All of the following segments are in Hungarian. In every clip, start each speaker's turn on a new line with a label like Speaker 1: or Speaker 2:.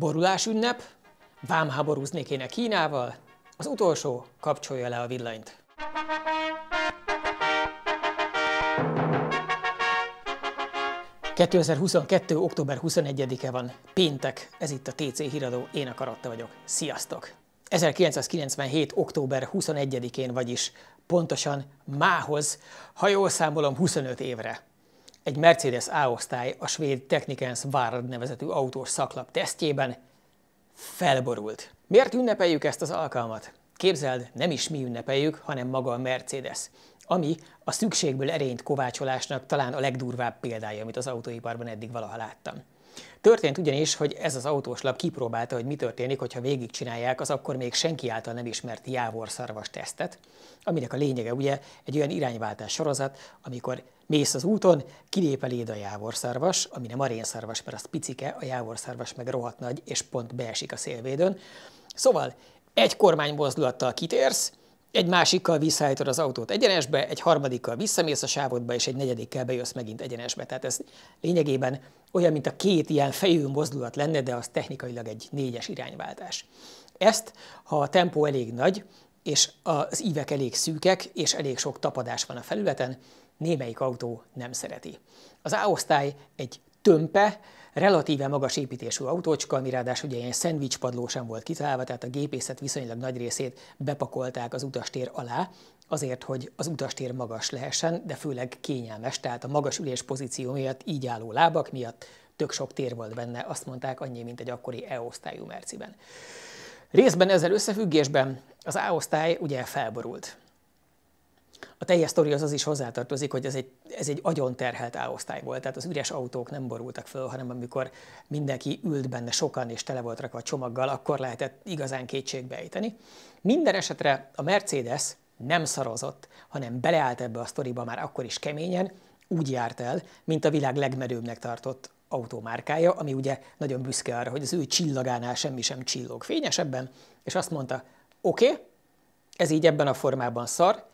Speaker 1: Borulás ünnep, vámháborúznék a Kínával, az utolsó kapcsolja le a villanyt. ...2022. október 21-e van, péntek, ez itt a TC Híradó, én a Karatta vagyok. Sziasztok! 1997. október 21-én, vagyis pontosan mához, ha jól számolom, 25 évre egy Mercedes A-osztály a svéd Technikens Várad nevezetű autós szaklap tesztjében felborult. Miért ünnepeljük ezt az alkalmat? Képzeld, nem is mi ünnepeljük, hanem maga a Mercedes, ami a szükségből erényt kovácsolásnak talán a legdurvább példája, amit az autóiparban eddig valaha láttam. Történt ugyanis, hogy ez az autós lap kipróbálta, hogy mi történik, hogyha végigcsinálják az akkor még senki által nem ismert jávorszarvas tesztet, aminek a lényege ugye egy olyan irányváltás sorozat, amikor mész az úton, kilép eléd a jávorszarvas, ami nem arénszarvas, mert az picike, a jávorszarvas meg rohadt nagy, és pont beesik a szélvédőn. Szóval egy kormánymozdulattal kitérsz, egy másikkal visszaállítod az autót egyenesbe, egy harmadikkal visszamész a sávodba, és egy negyedikkel bejössz megint egyenesbe. Tehát ez lényegében olyan, mint a két ilyen fejű mozdulat lenne, de az technikailag egy négyes irányváltás. Ezt, ha a tempó elég nagy, és az ívek elég szűkek, és elég sok tapadás van a felületen, némelyik autó nem szereti. Az A-osztály egy tömpe, relatíve magas építésű autócska, ami ráadásul ugye ilyen szendvicspadló sem volt kitalálva, tehát a gépészet viszonylag nagy részét bepakolták az utastér alá, azért, hogy az utastér magas lehessen, de főleg kényelmes, tehát a magas ülés pozíció miatt így álló lábak miatt tök sok tér volt benne, azt mondták annyi, mint egy akkori E-osztályú Merciben. Részben ezzel összefüggésben az A-osztály ugye felborult. A teljes sztori az is hozzátartozik, hogy ez egy, ez egy agyon terhelt áosztály volt, tehát az üres autók nem borultak föl, hanem amikor mindenki ült benne sokan és tele volt rakva a csomaggal, akkor lehetett igazán kétségbe ejteni. Minden esetre a Mercedes nem szarozott, hanem beleállt ebbe a sztoriba már akkor is keményen, úgy járt el, mint a világ legmerőbbnek tartott autómárkája, ami ugye nagyon büszke arra, hogy az ő csillagánál semmi sem csillog fényesebben, és azt mondta, oké, okay, ez így ebben a formában szar,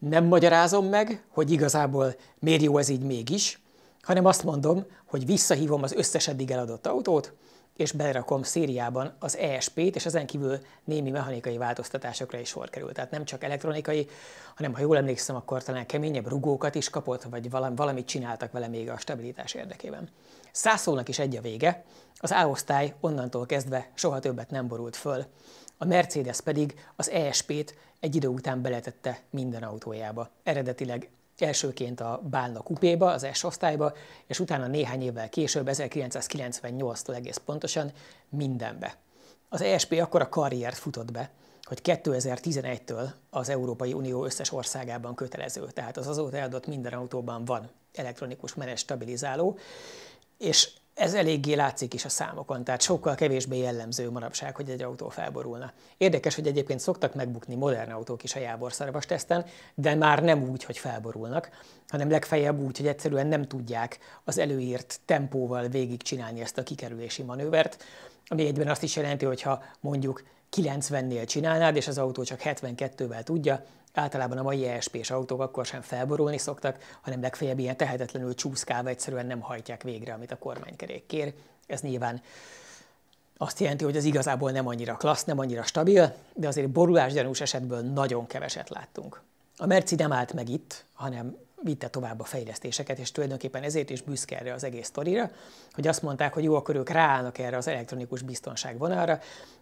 Speaker 1: nem magyarázom meg, hogy igazából miért jó ez így mégis, hanem azt mondom, hogy visszahívom az összes eddig eladott autót, és belerakom szériában az ESP-t, és ezen kívül némi mechanikai változtatásokra is sor került. Tehát nem csak elektronikai, hanem ha jól emlékszem, akkor talán keményebb rugókat is kapott, vagy valamit csináltak vele még a stabilitás érdekében. Szászónak is egy a vége, az A-osztály onnantól kezdve soha többet nem borult föl a Mercedes pedig az ESP-t egy idő után beletette minden autójába. Eredetileg elsőként a Bálna kupéba, az S-osztályba, és utána néhány évvel később, 1998-tól egész pontosan, mindenbe. Az ESP akkor a karriert futott be, hogy 2011-től az Európai Unió összes országában kötelező. Tehát az azóta eladott minden autóban van elektronikus menes stabilizáló, és ez eléggé látszik is a számokon, tehát sokkal kevésbé jellemző manapság, hogy egy autó felborulna. Érdekes, hogy egyébként szoktak megbukni modern autók is a jávorszarvas teszten, de már nem úgy, hogy felborulnak, hanem legfeljebb úgy, hogy egyszerűen nem tudják az előírt tempóval végigcsinálni ezt a kikerülési manővert, ami egyben azt is jelenti, hogy ha mondjuk 90-nél csinálnád, és az autó csak 72-vel tudja, Általában a mai ESP-s autók akkor sem felborulni szoktak, hanem legfeljebb ilyen tehetetlenül csúszkálva egyszerűen nem hajtják végre, amit a kormánykerék kér. Ez nyilván azt jelenti, hogy az igazából nem annyira klassz, nem annyira stabil, de azért borulásgyanús esetből nagyon keveset láttunk. A Merci nem állt meg itt, hanem vitte tovább a fejlesztéseket, és tulajdonképpen ezért is büszke erre az egész sztorira, hogy azt mondták, hogy jó, akkor ők ráállnak erre az elektronikus biztonság vonalra,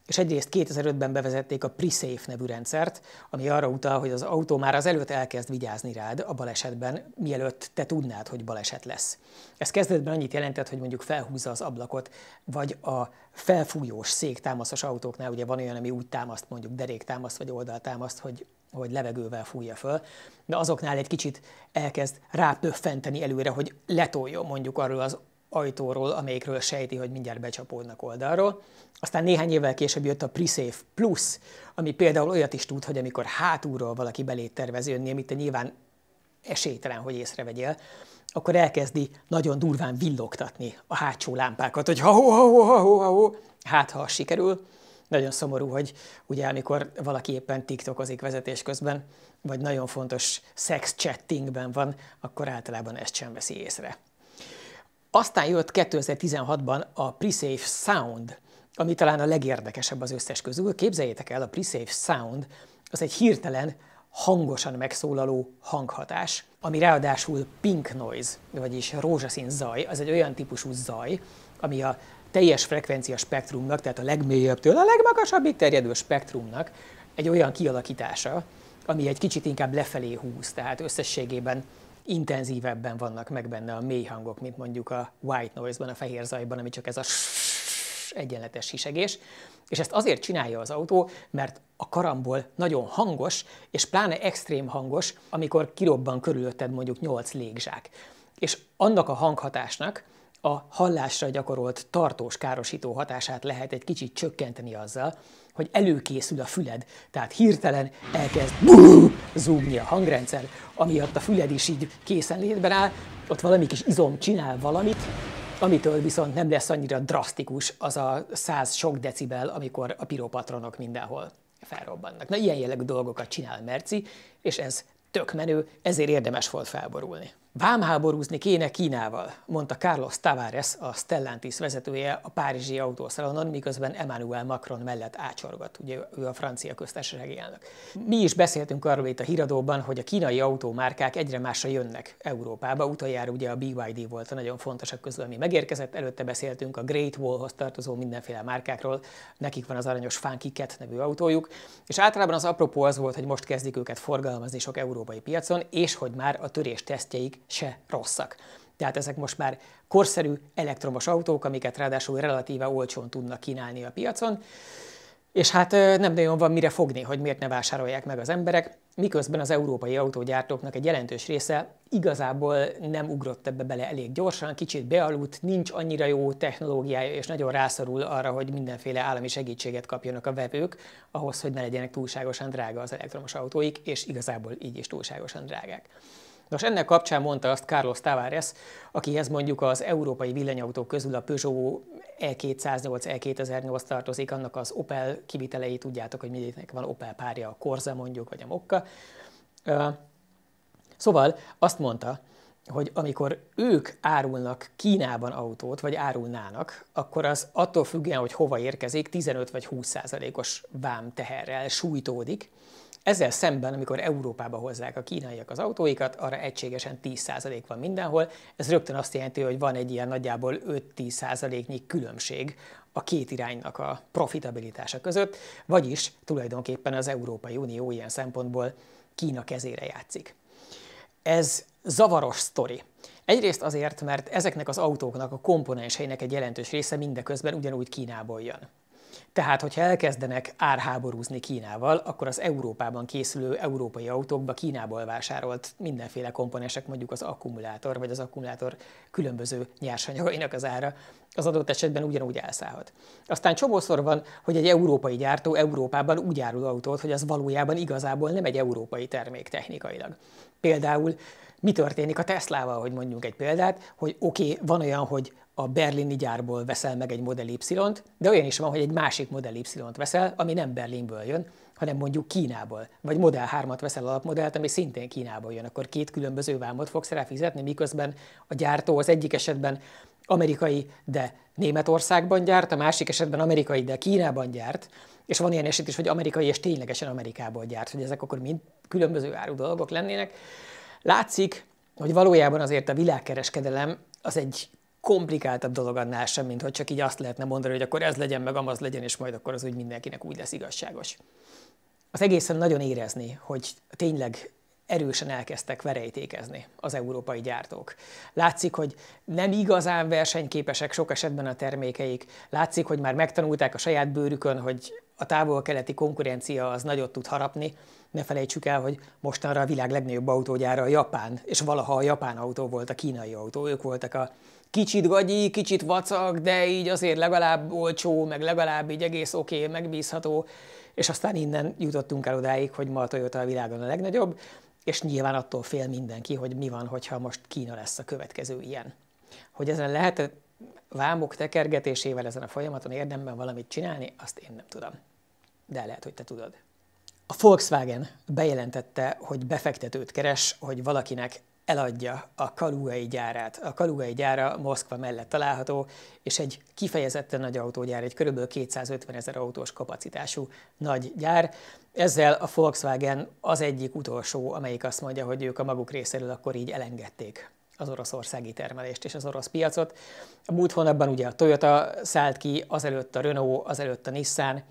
Speaker 1: és egyrészt 2005-ben bevezették a PreSafe nevű rendszert, ami arra utal, hogy az autó már az előtt elkezd vigyázni rád a balesetben, mielőtt te tudnád, hogy baleset lesz. Ez kezdetben annyit jelentett, hogy mondjuk felhúzza az ablakot, vagy a felfújós széktámaszos autóknál, ugye van olyan, ami úgy támaszt, mondjuk deréktámaszt vagy oldaltámaszt, hogy vagy levegővel fújja föl, de azoknál egy kicsit elkezd rápöffenteni előre, hogy letoljon mondjuk arról az ajtóról, amelyikről sejti, hogy mindjárt becsapódnak oldalról. Aztán néhány évvel később jött a Presafe Plus, ami például olyat is tud, hogy amikor hátulról valaki belé tervez jönni, amit te nyilván esélytelen, hogy észrevegyél, akkor elkezdi nagyon durván villogtatni a hátsó lámpákat, hogy ha ho ha ho ha ho ha ho hát ha sikerül, nagyon szomorú, hogy ugye amikor valaki éppen tiktokozik vezetés közben, vagy nagyon fontos sex chattingben van, akkor általában ezt sem veszi észre. Aztán jött 2016-ban a Presafe Sound, ami talán a legérdekesebb az összes közül. Képzeljétek el, a Presafe Sound az egy hirtelen, hangosan megszólaló hanghatás, ami ráadásul pink noise, vagyis rózsaszín zaj, az egy olyan típusú zaj, ami a teljes frekvencia spektrumnak, tehát a legmélyebbtől a legmagasabbig terjedő spektrumnak egy olyan kialakítása, ami egy kicsit inkább lefelé húz, tehát összességében intenzívebben vannak meg benne a mély hangok, mint mondjuk a white noise-ban, a fehér zajban, ami csak ez a egyenletes hisegés. És ezt azért csinálja az autó, mert a karamból nagyon hangos, és pláne extrém hangos, amikor kirobban körülötted mondjuk 8 légzsák. És annak a hanghatásnak, a hallásra gyakorolt tartós károsító hatását lehet egy kicsit csökkenteni azzal, hogy előkészül a füled, tehát hirtelen elkezd zúgni a hangrendszer, amiatt a füled is így készen létben áll, ott valami kis izom csinál valamit, amitől viszont nem lesz annyira drasztikus az a 100 sok decibel, amikor a piropatronok mindenhol felrobbannak. Na, ilyen jellegű dolgokat csinál Merci, és ez tök menő, ezért érdemes volt felborulni. Vámháborúzni kéne Kínával, mondta Carlos Tavares, a Stellantis vezetője a Párizsi autószalonon, miközben Emmanuel Macron mellett ácsorgat, ugye ő a francia köztársasági elnök. Mi is beszéltünk arról itt a híradóban, hogy a kínai autómárkák egyre másra jönnek Európába, utoljára ugye a BYD volt a nagyon fontosak közül, ami megérkezett, előtte beszéltünk a Great Wallhoz tartozó mindenféle márkákról, nekik van az aranyos Funky Cat nevű autójuk, és általában az apropó az volt, hogy most kezdik őket forgalmazni sok európai piacon, és hogy már a törés tesztjeik se rosszak. Tehát ezek most már korszerű elektromos autók, amiket ráadásul relatíve olcsón tudnak kínálni a piacon, és hát nem nagyon van mire fogni, hogy miért ne vásárolják meg az emberek, miközben az európai autógyártóknak egy jelentős része igazából nem ugrott ebbe bele elég gyorsan, kicsit bealudt, nincs annyira jó technológiája, és nagyon rászorul arra, hogy mindenféle állami segítséget kapjanak a vevők, ahhoz, hogy ne legyenek túlságosan drága az elektromos autóik, és igazából így is túlságosan drágák. Nos, ennek kapcsán mondta azt Carlos Tavares, akihez mondjuk az európai villanyautók közül a Peugeot E208, E2008 tartozik, annak az Opel kivitelei, tudjátok, hogy mindegyiknek van Opel párja, a Corza mondjuk, vagy a Mokka. Szóval azt mondta, hogy amikor ők árulnak Kínában autót, vagy árulnának, akkor az attól függően, hogy hova érkezik, 15 vagy 20 százalékos vám teherrel sújtódik, ezzel szemben, amikor Európába hozzák a kínaiak az autóikat, arra egységesen 10% van mindenhol. Ez rögtön azt jelenti, hogy van egy ilyen nagyjából 5-10%-nyi különbség a két iránynak a profitabilitása között, vagyis tulajdonképpen az Európai Unió ilyen szempontból Kína kezére játszik. Ez zavaros sztori. Egyrészt azért, mert ezeknek az autóknak a komponenseinek egy jelentős része mindeközben ugyanúgy Kínából jön. Tehát, hogyha elkezdenek árháborúzni Kínával, akkor az Európában készülő európai autókba Kínából vásárolt mindenféle komponensek, mondjuk az akkumulátor, vagy az akkumulátor különböző nyersanyagainak az ára, az adott esetben ugyanúgy elszállhat. Aztán csomószor van, hogy egy európai gyártó Európában úgy árul autót, hogy az valójában igazából nem egy európai termék technikailag. Például mi történik a Teslával, hogy mondjunk egy példát, hogy oké, okay, van olyan, hogy a berlini gyárból veszel meg egy Model Y-t, de olyan is van, hogy egy másik Model Y-t veszel, ami nem Berlinből jön, hanem mondjuk Kínából. Vagy Model 3-at veszel alapmodellt, ami szintén Kínából jön. Akkor két különböző vámot fogsz rá fizetni, miközben a gyártó az egyik esetben amerikai, de Németországban gyárt, a másik esetben amerikai, de Kínában gyárt, és van ilyen eset is, hogy amerikai és ténylegesen Amerikából gyárt, hogy ezek akkor mind különböző áru dolgok lennének. Látszik, hogy valójában azért a világkereskedelem az egy komplikáltabb dolog annál sem, mint hogy csak így azt lehetne mondani, hogy akkor ez legyen, meg amaz legyen, és majd akkor az úgy mindenkinek úgy lesz igazságos. Az egészen nagyon érezni, hogy tényleg erősen elkezdtek verejtékezni az európai gyártók. Látszik, hogy nem igazán versenyképesek sok esetben a termékeik, látszik, hogy már megtanulták a saját bőrükön, hogy a távol-keleti konkurencia az nagyot tud harapni. Ne felejtsük el, hogy mostanra a világ legnagyobb autógyára a Japán, és valaha a Japán autó volt a kínai autó, ők voltak a kicsit gagyi, kicsit vacak, de így azért legalább olcsó, meg legalább így egész oké, okay, megbízható, és aztán innen jutottunk el odáig, hogy ma a Toyota a világon a legnagyobb, és nyilván attól fél mindenki, hogy mi van, hogyha most Kína lesz a következő ilyen. Hogy ezen lehet -e vámok tekergetésével ezen a folyamaton érdemben valamit csinálni, azt én nem tudom. De lehet, hogy te tudod. A Volkswagen bejelentette, hogy befektetőt keres, hogy valakinek eladja a kalugai gyárát. A kalugai gyára Moszkva mellett található, és egy kifejezetten nagy autógyár, egy kb. 250 ezer autós kapacitású nagy gyár. Ezzel a Volkswagen az egyik utolsó, amelyik azt mondja, hogy ők a maguk részéről akkor így elengedték az oroszországi termelést és az orosz piacot. A múlt hónapban ugye a Toyota szállt ki, azelőtt a Renault, azelőtt a Nissan,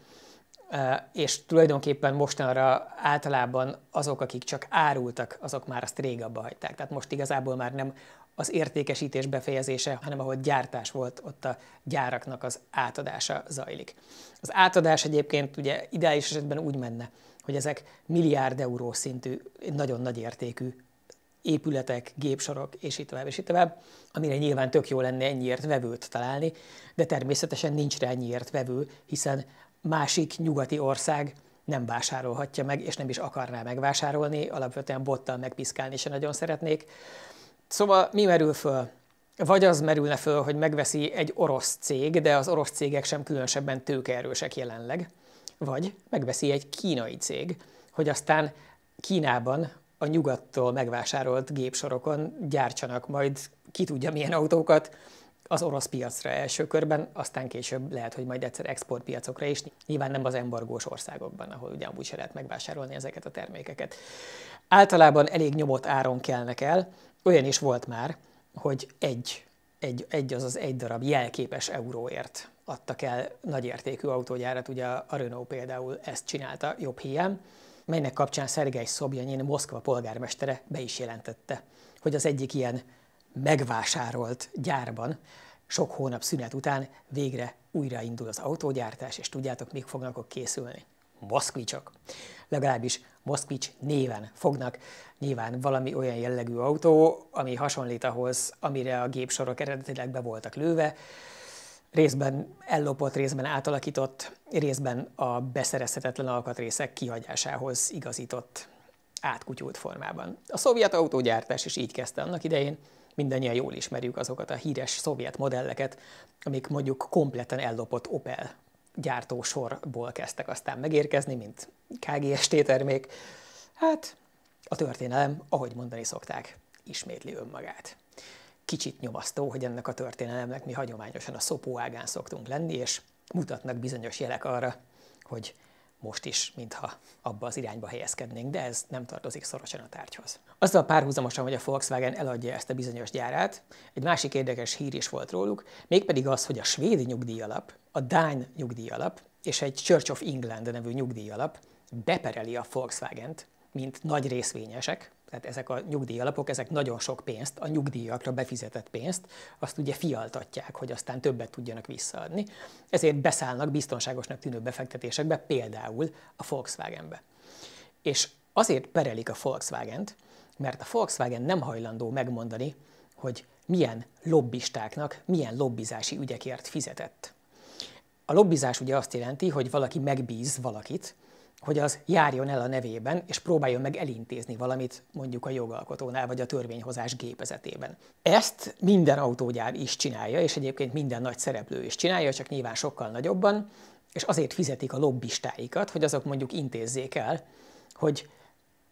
Speaker 1: és tulajdonképpen mostanra általában azok, akik csak árultak, azok már azt rég abba hagyták. Tehát most igazából már nem az értékesítés befejezése, hanem ahol gyártás volt, ott a gyáraknak az átadása zajlik. Az átadás egyébként ugye ideális esetben úgy menne, hogy ezek milliárd euró szintű, nagyon nagy értékű épületek, gépsorok, és így tovább, és így tovább, amire nyilván tök jó lenne ennyiért vevőt találni, de természetesen nincs rá ennyiért vevő, hiszen másik nyugati ország nem vásárolhatja meg, és nem is akarná megvásárolni, alapvetően bottal megpiszkálni se nagyon szeretnék. Szóval mi merül föl? Vagy az merülne föl, hogy megveszi egy orosz cég, de az orosz cégek sem különösebben tőkeerősek jelenleg, vagy megveszi egy kínai cég, hogy aztán Kínában a nyugattól megvásárolt gépsorokon gyártsanak majd ki tudja milyen autókat, az orosz piacra első körben, aztán később lehet, hogy majd egyszer exportpiacokra is, nyilván nem az embargós országokban, ahol ugye amúgy se lehet megvásárolni ezeket a termékeket. Általában elég nyomott áron kelnek el, olyan is volt már, hogy egy, egy, egy az egy darab jelképes euróért adtak el nagyértékű autógyárat, ugye a Renault például ezt csinálta jobb híján, melynek kapcsán Szergej Szobjanyin, Moszkva polgármestere be is jelentette, hogy az egyik ilyen megvásárolt gyárban sok hónap szünet után végre újraindul az autógyártás, és tudjátok, mik fognak készülni? Moszkvicsok. Legalábbis Moszkvics néven fognak. Nyilván valami olyan jellegű autó, ami hasonlít ahhoz, amire a gépsorok eredetileg be voltak lőve, részben ellopott, részben átalakított, részben a beszerezhetetlen alkatrészek kihagyásához igazított átkutyult formában. A szovjet autógyártás is így kezdte annak idején, mindannyian jól ismerjük azokat a híres szovjet modelleket, amik mondjuk kompletten ellopott Opel gyártósorból kezdtek aztán megérkezni, mint KGST termék. Hát a történelem, ahogy mondani szokták, ismétli önmagát. Kicsit nyomasztó, hogy ennek a történelemnek mi hagyományosan a szopóágán szoktunk lenni, és mutatnak bizonyos jelek arra, hogy most is, mintha abba az irányba helyezkednénk, de ez nem tartozik szorosan a tárgyhoz. Azzal párhuzamosan, hogy a Volkswagen eladja ezt a bizonyos gyárát, egy másik érdekes hír is volt róluk, mégpedig az, hogy a svéd nyugdíjalap, a Dán nyugdíjalap és egy Church of England nevű nyugdíjalap bepereli a Volkswagen-t, mint nagy részvényesek, tehát ezek a nyugdíjalapok, ezek nagyon sok pénzt, a nyugdíjakra befizetett pénzt, azt ugye fialtatják, hogy aztán többet tudjanak visszaadni. Ezért beszállnak biztonságosnak tűnő befektetésekbe, például a Volkswagenbe. És azért perelik a volkswagen mert a Volkswagen nem hajlandó megmondani, hogy milyen lobbistáknak, milyen lobbizási ügyekért fizetett. A lobbizás ugye azt jelenti, hogy valaki megbíz valakit, hogy az járjon el a nevében, és próbáljon meg elintézni valamit mondjuk a jogalkotónál, vagy a törvényhozás gépezetében. Ezt minden autógyár is csinálja, és egyébként minden nagy szereplő is csinálja, csak nyilván sokkal nagyobban, és azért fizetik a lobbistáikat, hogy azok mondjuk intézzék el, hogy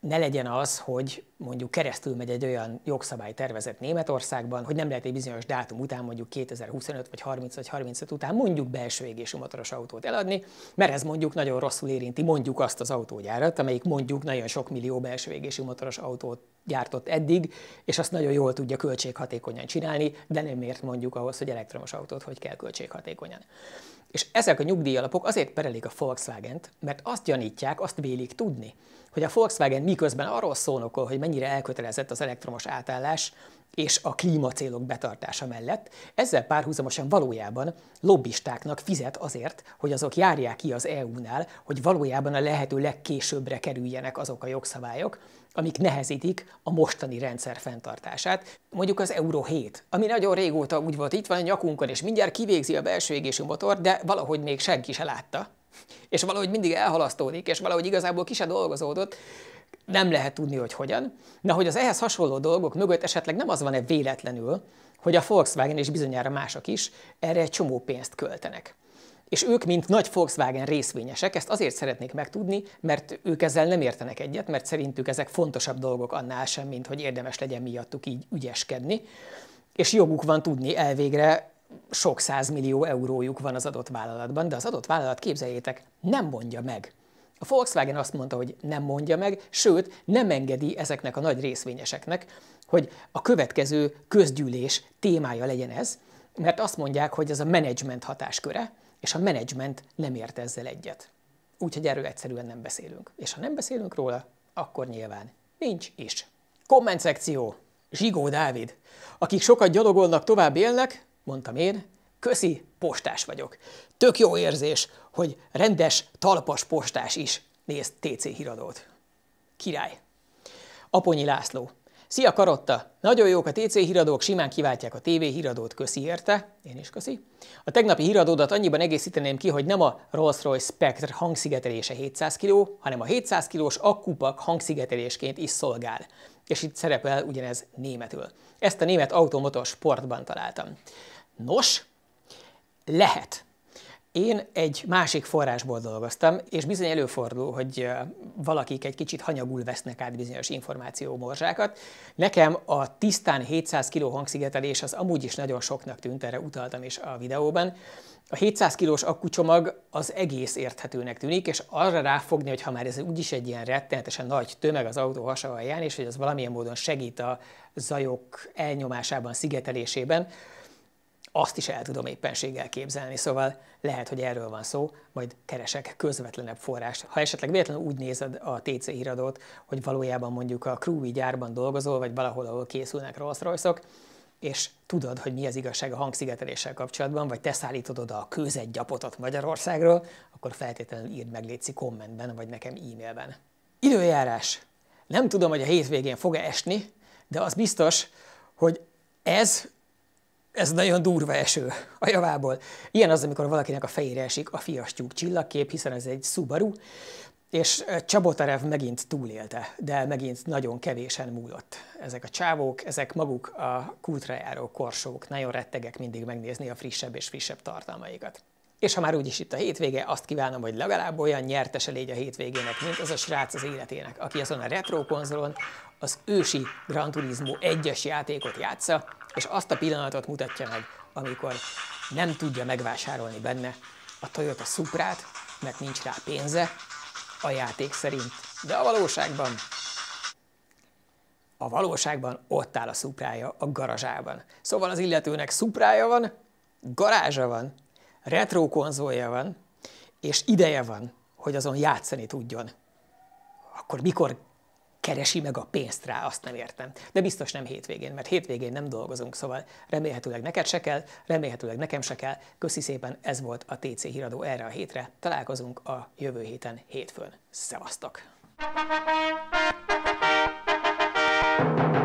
Speaker 1: ne legyen az, hogy mondjuk keresztül megy egy olyan jogszabálytervezet Németországban, hogy nem lehet egy bizonyos dátum után, mondjuk 2025 vagy 30 vagy 35 után mondjuk belső égésű motoros autót eladni, mert ez mondjuk nagyon rosszul érinti mondjuk azt az autógyárat, amelyik mondjuk nagyon sok millió belső égésű motoros autót gyártott eddig, és azt nagyon jól tudja költséghatékonyan csinálni, de nem ért mondjuk ahhoz, hogy elektromos autót hogy kell költséghatékonyan. És ezek a nyugdíjalapok azért perelik a Volkswagen-t, mert azt gyanítják, azt vélik tudni, hogy a Volkswagen miközben arról szólnokol, hogy mennyire elkötelezett az elektromos átállás és a klímacélok betartása mellett, ezzel párhuzamosan valójában lobbistáknak fizet azért, hogy azok járják ki az EU-nál, hogy valójában a lehető legkésőbbre kerüljenek azok a jogszabályok, amik nehezítik a mostani rendszer fenntartását. Mondjuk az Euro 7, ami nagyon régóta úgy volt itt van a nyakunkon, és mindjárt kivégzi a belső égésű motor, de valahogy még senki se látta. És valahogy mindig elhalasztódik, és valahogy igazából ki se dolgozódott, nem lehet tudni, hogy hogyan. Na, hogy az ehhez hasonló dolgok mögött esetleg nem az van-e véletlenül, hogy a Volkswagen és bizonyára mások is erre egy csomó pénzt költenek. És ők, mint nagy Volkswagen részvényesek, ezt azért szeretnék megtudni, mert ők ezzel nem értenek egyet, mert szerintük ezek fontosabb dolgok annál sem, mint hogy érdemes legyen miattuk így ügyeskedni. És joguk van tudni elvégre sok százmillió eurójuk van az adott vállalatban, de az adott vállalat, képzeljétek, nem mondja meg. A Volkswagen azt mondta, hogy nem mondja meg, sőt, nem engedi ezeknek a nagy részvényeseknek, hogy a következő közgyűlés témája legyen ez, mert azt mondják, hogy ez a menedzsment hatásköre, és a menedzsment nem ért ezzel egyet. Úgyhogy erről egyszerűen nem beszélünk. És ha nem beszélünk róla, akkor nyilván nincs is. Komment szekció. Zsigó Dávid. Akik sokat gyalogolnak, tovább élnek, mondtam én, köszi, postás vagyok. Tök jó érzés, hogy rendes, talpas postás is néz TC híradót. Király. Aponyi László. Szia Karotta! Nagyon jók a TC híradók, simán kiváltják a TV híradót, köszi érte. Én is köszi. A tegnapi híradódat annyiban egészíteném ki, hogy nem a Rolls-Royce Spectre hangszigetelése 700 kg, hanem a 700 kilós akkupak hangszigetelésként is szolgál. És itt szerepel ugyanez németül. Ezt a német automotor sportban találtam. Nos, lehet. Én egy másik forrásból dolgoztam, és bizony előfordul, hogy valakik egy kicsit hanyagul vesznek át bizonyos információ morzsákat. Nekem a tisztán 700 kg hangszigetelés az amúgy is nagyon soknak tűnt, erre utaltam is a videóban. A 700 kilós akkucsomag az egész érthetőnek tűnik, és arra ráfogni, hogy ha már ez úgyis egy ilyen rettenetesen nagy tömeg az autó hasa alján, és hogy az valamilyen módon segít a zajok elnyomásában, szigetelésében, azt is el tudom éppenséggel képzelni, szóval lehet, hogy erről van szó, majd keresek közvetlenebb forrást. Ha esetleg véletlenül úgy nézed a TC híradót, hogy valójában mondjuk a Krúi gyárban dolgozol, vagy valahol, ahol készülnek rossz rajszok, és tudod, hogy mi az igazság a hangszigeteléssel kapcsolatban, vagy te szállítod oda a kőzett gyapotot Magyarországról, akkor feltétlenül írd meg Léci kommentben, vagy nekem e-mailben. Időjárás. Nem tudom, hogy a hétvégén fog-e esni, de az biztos, hogy ez ez nagyon durva eső a javából. Ilyen az, amikor valakinek a fejére esik a fiastyúk csillagkép, hiszen ez egy Subaru, és Csabotarev megint túlélte, de megint nagyon kevésen múlott. Ezek a csávók, ezek maguk a kultra járó korsók, nagyon rettegek mindig megnézni a frissebb és frissebb tartalmaikat. És ha már úgyis itt a hétvége, azt kívánom, hogy legalább olyan nyertese légy a hétvégének, mint az a srác az életének, aki azon a retro konzolon az ősi Gran Turismo 1-es játékot játsza, és azt a pillanatot mutatja meg, amikor nem tudja megvásárolni benne a Toyota Suprát, mert nincs rá pénze, a játék szerint, de a valóságban a valóságban ott áll a suprája a garázsában. Szóval az illetőnek suprája van, garázsa van, retro konzolja van, és ideje van, hogy azon játszani tudjon. Akkor mikor keresi meg a pénzt rá, azt nem értem. De biztos nem hétvégén, mert hétvégén nem dolgozunk, szóval remélhetőleg neked se kell, remélhetőleg nekem se kell. Köszi szépen, ez volt a TC híradó erre a hétre. Találkozunk a jövő héten hétfőn. Szevasztok! thank you